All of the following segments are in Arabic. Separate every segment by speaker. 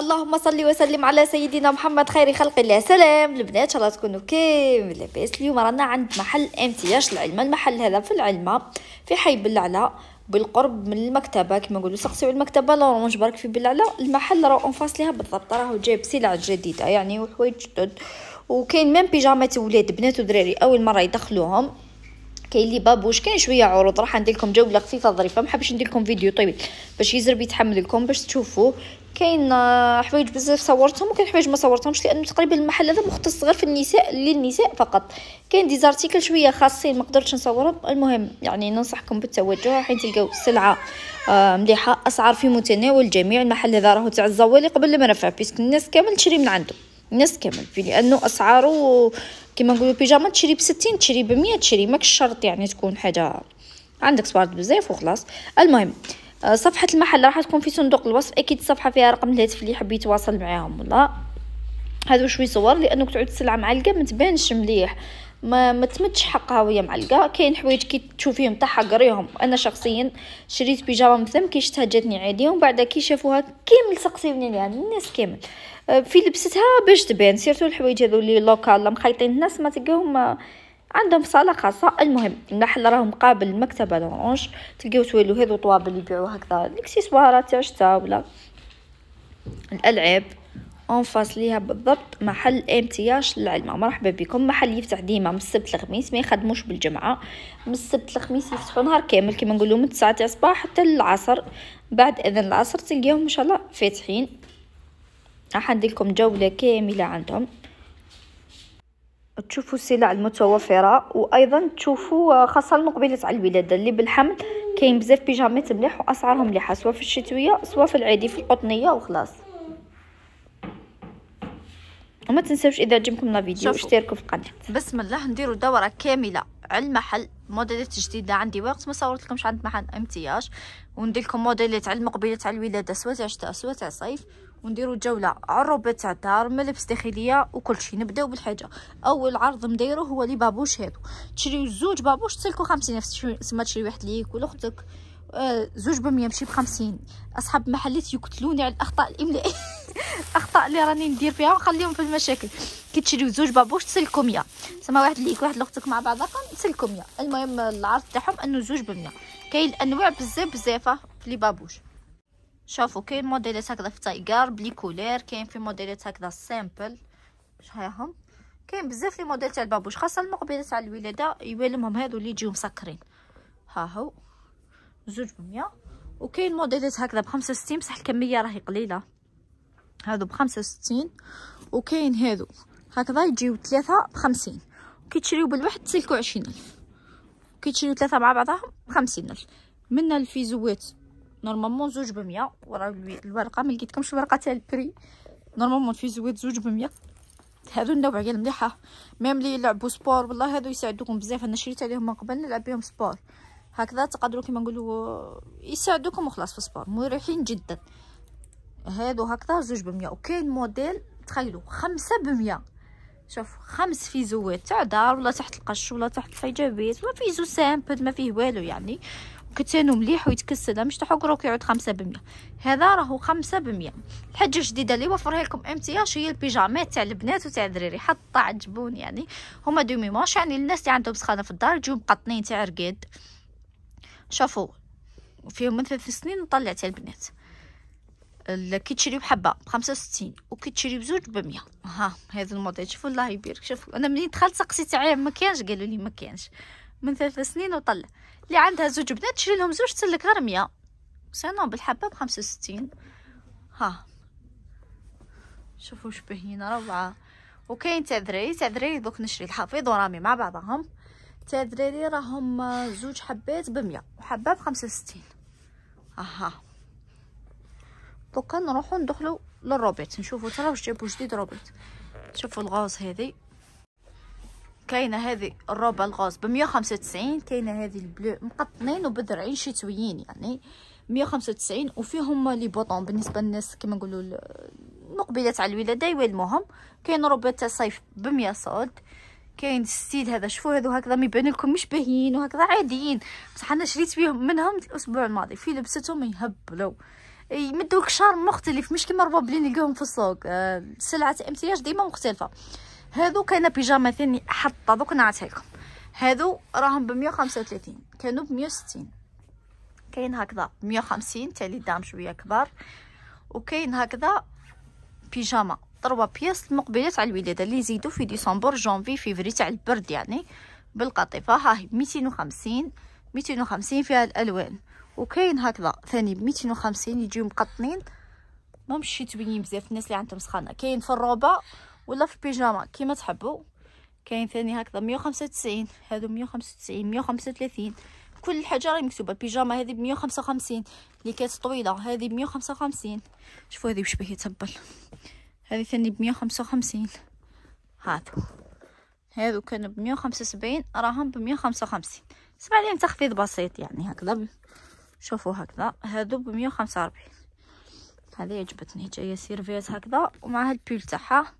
Speaker 1: اللهم صل وسلم على سيدنا محمد خير خلق الله سلام البنات ان شاء الله تكونوا كامل لاباس اليوم رانا عند محل امتياش العلمه المحل هذا في العلمه في حي بلعلى بالقرب من المكتبه كما نقولوا سقسيو المكتبه لورونج برك في بلعلى المحل راه انفاس ليها بالضبط راهو جايب سلع جديده يعني وحوايج جدد وكاين ميم بيجامات ولاد بنات ودراري اول مره يدخلوهم كاين لي بابوش كاين شويه عروض راح ندير لكم جوله خفيفه ظريفه ما حبش ندير لكم فيديو طويل باش يزرب يتحمل لكم باش تشوفوه كاين آه، حوايج بزاف صورتهم وكاين حوايج ما صورتهمش لانه تقريبا المحل هذا مختص غير في النساء للنساء فقط كاين دي زارتيكل شويه خاصين ما قدرتش نصورهم المهم يعني ننصحكم بالتوجه حين تلقاو السلعه آه، مليحه اسعار في متناول الجميع المحل هذا راهو تاع الزوالي قبل رفع بيسك الناس كامل تشري من عنده الناس كامل لانه اسعاره كيما نقولوا بيجاما تشري بستين تشري بمية تشري ماكش شرط يعني تكون حاجه عندك سبارت بزاف وخلاص المهم آه، صفحة المحل راح تكون في صندوق الوصف اكيد الصفحة فيها رقم الهاتف اللي حبيت يتواصل معاهم ولا هادو شوي صور لانه تعود السلعه معلقه ما تبانش مليح ما ما تمدش حقها وهي معلقه كاين حوايج كي تشوفيهم تاع قريهم انا شخصيا شريت بيجامه مثم كي شفتها جاتني عادي ومن بعد كي شافوها كامل سقسيوني يعني الناس كامل أه، في لبستها باش تبان سيرتو الحوايج هذو اللي لوكال مخيطين الناس ما تلقاهم عندهم صاله خاصه المهم النحل راهم قابل المكتبه لورانج تلقاو سوالو هذو طوابل يبيعو هكذا الاكسسوارات تاع شتا ولا الالعاب انفاس ليها بالضبط محل امتياج للعلمة مرحبا بكم محل يفتح ديما من السبت الخميس ما يخدموش بالجمعة من السبت الخميس يفتحوا نهار كامل كما نقولوا من 9 تاع الصباح حتى العصر بعد اذن العصر تلقاهم ان شاء الله فاتحين راح ندير لكم جولة كاملة عندهم تشوفوا السلع المتوفرة وأيضا تشوفوا خاصة المقبلة على الولادة اللي بالحمل كاين بزاف بيجامات مليح وأسعارهم مليحة سواء في الشتوية سواء في العادي في القطنية وخلاص وما تنساوش اذا عجبكم لا فيديو اشتركوا في القناه بسم الله نديروا دوره كامله على المحل موديلات جديده عندي وقت ما صورت لكمش عند محل امتياج وندير لكم موديلات على المقبله تاع الولاده سواء تاع شتاء سواء تاع صيف ونديروا جوله عروبه تاع الدار ملابس داخليه وكل شيء نبداو بالحاجه اول عرض نديرو هو لي بابوش هادو تشريو زوج بابوش تسلكو 50000 ما تشري واحد ليك ولاختك آه، زوج بمية ماشي بخمسين اصحاب محلات يقتلوني على الاخطاء الاملائيه الاخطاء اللي راني ندير فيها ونخليهم في المشاكل كي تشريو زوج بابوش تسلكم يا سما واحد ليك واحد لاختك مع بعضكم تسلكم يا المهم العرض تاعهم انه زوج بمية كاين الانواع بزاف بزافه في لي بابوش شوفوا كاين موديلات هكذا في تايغار بلي كولير كاين في موديلات هكذا سامبل شهاهم كاين بزاف لي موديل تاع البابوش خاصه المقبله تاع الولاده يوالمهم هادو اللي يجيو مسكرين ها هو زوج بمية وكاين موديلات هكذا بخمسة وستين بصح الكمية راهي قليلة هادو بخمسة وستين وكاين هادو هكذا يجيو ثلاثة بخمسين كي تشريو بالواحد تسلكو عشرين ألف كي تشريو ثلاثة مع بعضهم بخمسين ألف منا الفيزوات نورمالمون زوج بمية ورا الورقة ملقيتكمش الورقة تاع البري نورمالمون الفيزوات زوج بمية هادو النوع ديال مليحه ميم لي يلعبو سبور والله هادو يساعدوكم بزاف انا شريت عليهم من قبل نلعب بيهم سبور هكذا تقدروا كما نقولوا يساعدوكم وخلاص في السبور مريحين جدا هادو هكذا زوج بمية وكاين موديل تخيلوا خمسة بمية شوف خمس فيزوات تاع دار ولا تحت القش ولا تحت الحجابات ولا زو سامبل ما فيه والو يعني وكتانو مليح ويتكسد مش روك يعود خمسة بمية هذا راهو خمسة بمية الحاجة الجديدة اللي وفرها لكم امتيا هي البيجامات تاع البنات وتاع الدراري حتى عجبوني يعني هما دومي ماش يعني الناس اللي عندهم سخانة في الدار يجيو مقطنين تاع رقاد شافوا فيهم ثلاث سنين طلعت البنات كي تشري بحبه بخمسة وستين وكي تشري بزوج بمية ها هذا الموديل شوفوا الله يبارك شوفوا انا ملي دخلت سقسيت عليهم ما كانش قالوا لي ما كانش من ثلاث سنين وطلع اللي عندها زوج بنات تشري لهم زوج تسلك غير مية سنون بالحبه بخمسة وستين ها شوفوا شبهين روعه وكاين تاع دراري تاع دراري دوك نشري الحفيظ ورامي مع بعضهم تاع دراري راهم زوج حبات بمية وحبه بخمسة وستين اها دوكا نروحو ندخلو للروبيت نشوفو ترا واش جابو جديد روبيت شوفو الغوز هذه كاينه هذه الروبه الغوز ب 195 كاينه هذه البلو مقطنين وبدرعين شتويين يعني 195 وفيهم لي بوطون بالنسبه للناس كيما نقولوا المقبلات على الولاده يوالموهم كاين روبيت تاع صيف ب 100 كاين الستيل هذا شوفوا هذو هكذا ما يبان لكم مش باهيين وهكذا عاديين بصح انا شريت بيهم منهم الاسبوع الماضي في لبستهم يهبلوا يمدوك شعر مختلف مش كيما رباب اللي نلقاهم في السوق آه، سلعه امتياج ديما مختلفه هذو كان بيجاما ثاني حطه دوك نعطيها لكم هذو راهم ب 135 كانوا ب 160 كاين هكذا 150 تاع لي دام شويه كبار وكاين هكذا بيجاما طروا بياس المقبلات على الولاده اللي يزيدوا في ديسمبر جانفي فيفري تاع البرد يعني بالقطيفه ها هي 250 250 فيها الالوان وكاين هكذا ثاني ب 250 يجيو مقطنين مهم الشتويين بزاف الناس اللي عندهم سخانه كاين في الروبه ولا في البيجاما كيما تحبوا كاين ثاني هكذا 195 هادو 195 135 كل حاجه راهي مكتوبه البيجاما هذه ب 155 اللي كانت طويله هذه ب 155 شوفوا هذه واش بيه تبل هذه ثاني بمية وخمسة وخمسين هذا هذو كانوا بمية وخمسة وسبعين راهم بمية وخمسة وخمسين سمع عليهم تخفيض بسيط يعني هكذا شوفوا هكذا هذو بمية وخمسة وأربعين هذه عجبتني جايه سيرفيس هكذا ومعها البول تاعها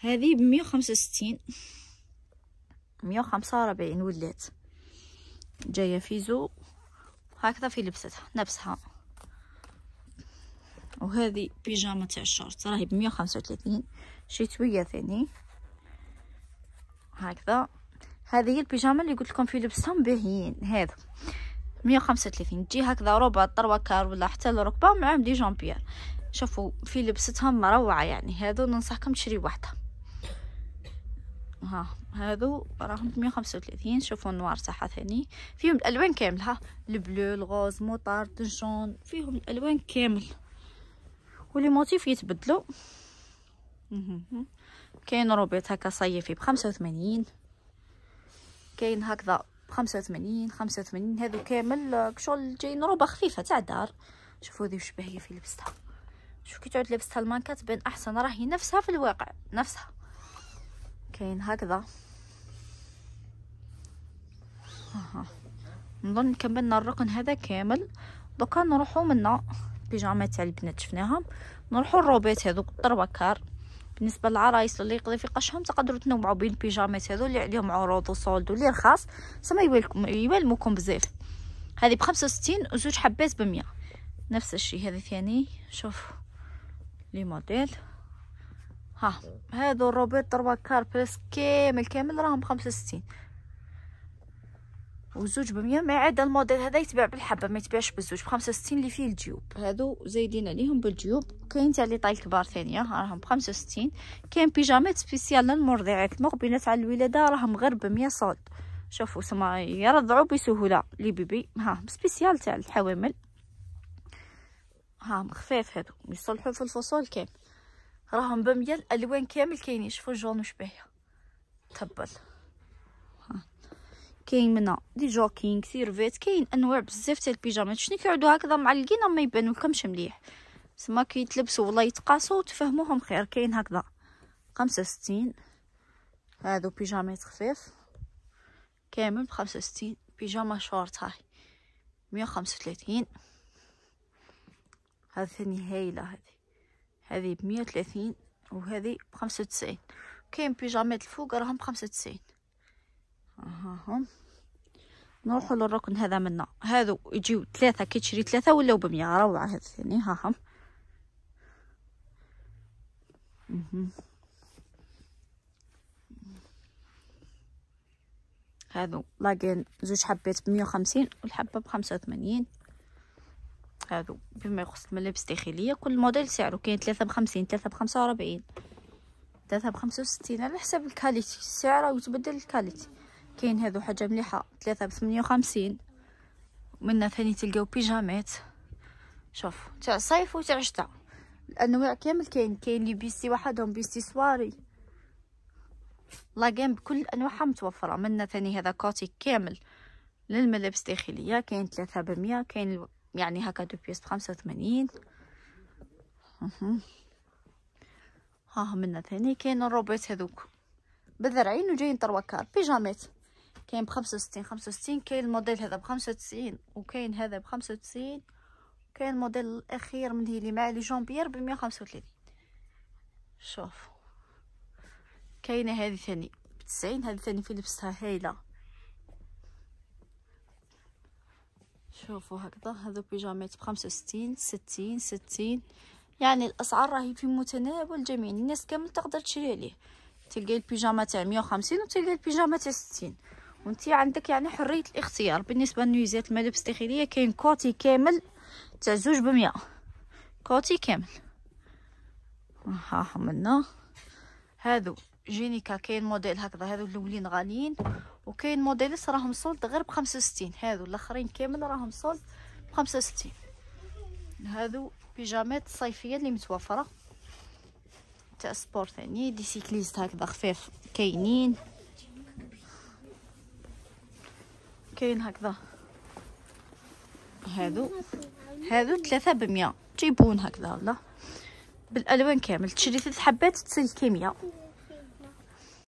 Speaker 1: هذه بمية وخمسة وستين مية وخمسة وأربعين ولات جايه فيزو هكذا في لبستها نفسها وهذه بيجامه تاع الشورت راهي ب 135 شتويه ثاني هكذا هذه هي البيجامه اللي قلت لكم في لبسهم باهيين هذا 135 تجي هكذا ربع كار ولا حتى الركبه معاهم دي جامبيير شوفوا في لبستهم مروعه يعني هذو ننصحكم تشري وحده ها هذو راهم 135 شوفوا نوار تاعها ثاني فيهم الالوان كامله البلو الغوز موطار الجون فيهم الالوان كامل ولي موتيف يتبدلوا كاين روبيط هكا صيفي بخمسة وثمانين كاين هكذا بخمسة وثمانين خمسة وثمانين هذو كامل كشغل آه، جايين روبة خفيفة تاع دار شوفوا هذه واش باهية في لبستها شوف كي تعود لبستها المانكات بين احسن راهي نفسها في الواقع نفسها كاين هكذا نظن كملنا الركن هذا كامل دوكا نروحو منا البيجامات تاع البنات شفناهم نروحوا الروبيت هذوك الطربكار بالنسبه للعرايس اللي يقضي في قشهم تقدروا تنوعوا بين البيجامات هذو اللي عليهم عروض وسولد واللي رخاص سما يوالكم يوالموكم بزاف هذه ب 65 وزوج حبات ب 100 نفس الشيء هذه ثاني شوف لي موديل ها الروبات الروبيت كار بلس كامل كامل راهم ب 65 وزوج بمية ما عدا الموديل هذا يتباع بالحبه ما يتباعش بالزوج بخمسة وستين اللي فيه الجيوب هادو زايدين عليهم بالجيوب كاين تاع لي طاي كبار ثانيه راهم بخمسة وستين كاين بيجامات سبيسيال للمرضعات مقبلات على الولاده راهم غير بمية صولد شوفوا سما يرضعوا بسهوله لي بيبي ها سبيسيال تاع الحوامل ها خفاف هادو يصلحوا في الفصول كامل راهم بمية الالوان كامل كاينين شوفوا الجون وش تبل كاين منها دي جوكينغ سيرفيت كاين انواع بزاف تاع البيجامات شنو كيعدو هكذا معلقين ما يبانو لكمش مليح سما تلبسوا والله يتقاسوا وتفهموهم خير كاين هكذا خمسة هادو بيجامات خفيف كامل بخمسة 65 بيجاما شورت هاي مية وخمسة هذه ثاني هايلة هذه هذه بمية 130 وهذه بخمسة 95 كاين بيجامات الفوق راهم بخمسة 95 ها هم نروحوا للركن هذا منا هذو يجيو ثلاثه كي تشري ثلاثه ولاو بمية روعه هذا الثاني ها هم هذو لاقين زوج حبات بمية وخمسين والحبه بخمسة وثمانين هذو بما يخص الملابس الداخليه كل موديل سعره كاين ثلاثة بخمسين ثلاثة بخمسة وربعين ثلاثة بخمسة وستين على حسب الكاليتي السعر وتبدل الكاليتي كاين هذو حاجه مليحه ثلاثة بثمانية وخمسين ومنها ثاني تلقاو بيجامات شوف تاع صيف وتاع شتاء الانواع كامل كاين كاين لي بيسي وحدهم بيسي سواري جيم بكل انواعها متوفره منها ثاني هذا كوتي كامل للملابس الداخليه كاين ثلاثة بمية كاين يعني هكا دو بيس بخمسة وثمانين ها منا ثاني كاين الروبيت هذوك بذرعين وجايين تروكار بيجامات كاين بخمسة وستين خمسة وستين كاين الموديل هذا بخمسة وتسعين وكاين هذا بخمسة وتسعين وكاين الموديل الاخير من هيلي مع لي جونبيير بمية وخمسة وثلاثين كاينه هذه ثاني ب 90 هذه ثاني في لبسها هايله شوفوا هكذا هذو بيجامات بخمسة وستين ستين ستين يعني الاسعار راهي في متناول الجميع الناس كامل تقدر تشري عليه تلقى البيجامه تاع مية وخمسين البيجامه تاع ستين وانت عندك يعني حريه الاختيار بالنسبه لنويزات الملابس الداخليه كاين كوتي كامل تاع زوج بمية كوتي كامل ها حملنا هادو جينيكا كاين موديل هكذا هادو الاولين غاليين وكاين موديل راهم سولد غير ب 65 هادو الاخرين كامل راهم سولد ب 65 هادو بيجامات صيفيه اللي متوفره تاع سبور ثاني دي سيكليست هكذا خفيف كاينين كاين هكذا
Speaker 2: هادو هادو ثلاثة
Speaker 1: بمية جيبون هكذا لا بالالوان كامل تشري ثلاث حبات تسالك مية